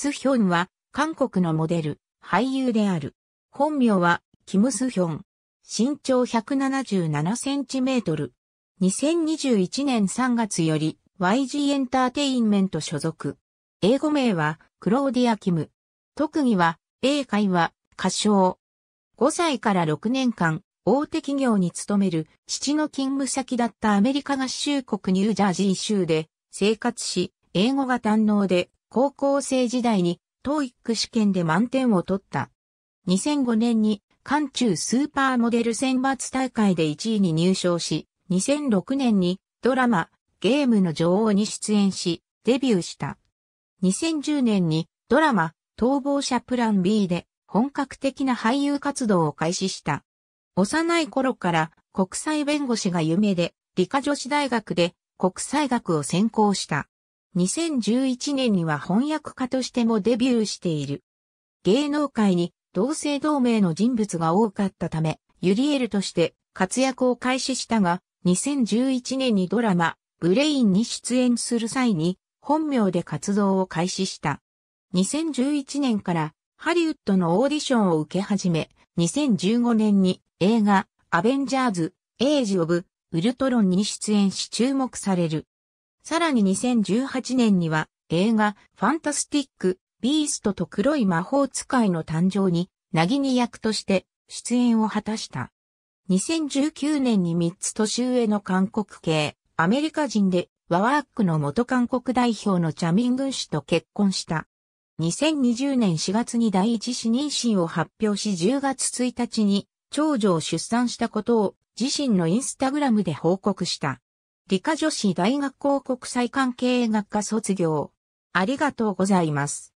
スヒョンは、韓国のモデル、俳優である。本名は、キム・スヒョン。身長177センチメートル。2021年3月より YG エンターテインメント所属。英語名はクローディア・キム。特技は英会話、歌唱。5歳から6年間、大手企業に勤める父の勤務先だったアメリカ合衆国ニュージャージー州で生活し、英語が堪能で高校生時代にトーイック試験で満点を取った。2005年に韓中スーパーモデル選抜大会で1位に入賞し、2006年にドラマ、ゲームの女王に出演し、デビューした。2010年にドラマ、逃亡者プラン B で本格的な俳優活動を開始した。幼い頃から国際弁護士が夢で、理科女子大学で国際学を専攻した。2011年には翻訳家としてもデビューしている。芸能界に同姓同名の人物が多かったため、ユリエルとして活躍を開始したが、2011年にドラマ、ブレインに出演する際に、本名で活動を開始した。2011年からハリウッドのオーディションを受け始め、2015年に映画、アベンジャーズ、エイジ・オブ・ウルトロンに出演し注目される。さらに2018年には映画ファンタスティック、ビーストと黒い魔法使いの誕生に、なぎに役として出演を果たした。2019年に3つ年上の韓国系、アメリカ人で、ワワークの元韓国代表のチャミングン氏と結婚した。2020年4月に第一子妊娠を発表し10月1日に長女を出産したことを自身のインスタグラムで報告した。理科女子大学校国際関係学科卒業。ありがとうございます。